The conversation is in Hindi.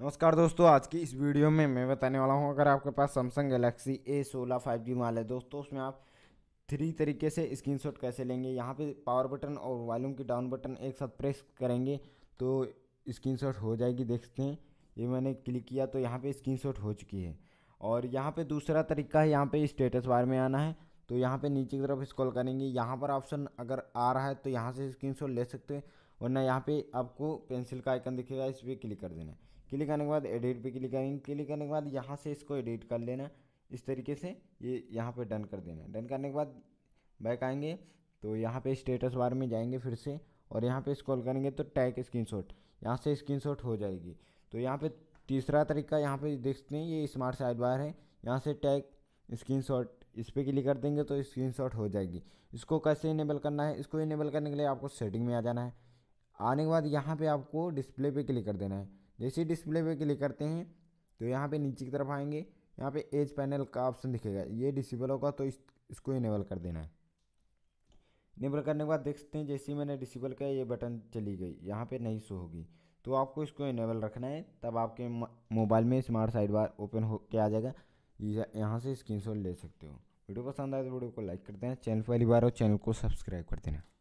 नमस्कार दोस्तों आज की इस वीडियो में मैं बताने वाला हूं अगर आपके पास सैमसंग गैलेक्सी ए सोलह फाइव जी माल है दोस्तों उसमें आप थ्री तरीके से स्क्रीनशॉट कैसे लेंगे यहाँ पे पावर बटन और वॉल्यूम की डाउन बटन एक साथ प्रेस करेंगे तो स्क्रीनशॉट हो जाएगी देखते हैं ये मैंने क्लिक किया तो यहाँ पर स्क्रीन हो चुकी है और यहाँ पर दूसरा तरीका है यहाँ पर स्टेटस बार में आना है तो यहाँ पर नीचे की तरफ स्कॉल करेंगे यहाँ पर ऑप्शन अगर आ रहा है तो यहाँ से स्क्रीन ले सकते हैं वरना यहाँ पे आपको पेंसिल का आइकन दिखेगा इस पर क्लिक कर देना क्लिक करने के बाद एडिट पे क्लिक करेंगे क्लिक करने के बाद यहाँ से इसको एडिट कर लेना इस तरीके से ये यहाँ पे डन कर देना डन करने के बाद बैक आएंगे तो यहाँ पे स्टेटस बार में जाएंगे फिर से और यहाँ पे स्क्रॉल करेंगे तो टैग शॉट यहाँ से शॉट हो जाएगी तो यहाँ पर तीसरा तरीका यहाँ पर देखते हैं ये स्मार्ट साइड बार है यहाँ से टैग स्क्रीन इस पर क्लिक कर देंगे तो स्क्रीन हो जाएगी इसको कैसे इनेबल करना है इसको इनेबल करने के लिए आपको सेटिंग में आ जाना है आने के बाद यहाँ पे आपको डिस्प्ले पे क्लिक कर देना है जैसे ही डिस्प्ले पे क्लिक करते हैं तो यहाँ पे नीचे की तरफ आएंगे यहाँ पे एज पैनल का ऑप्शन दिखेगा ये डिसेबल होगा तो इस, इसको इनेबल कर देना है इनेबल करने के बाद देख सकते हैं जैसे ही मैंने डिसेबल किया ये बटन चली गई यहाँ पर नहीं शो होगी तो आपको इसको इनेबल रखना है तब आपके मोबाइल में स्मार्ट साइड बार ओपन हो के आ जाएगा यहाँ से स्क्रीन ले सकते हो वीडियो पसंद आए तो वीडियो को लाइक कर देना चैनल पहली बार और चैनल को सब्सक्राइब कर देना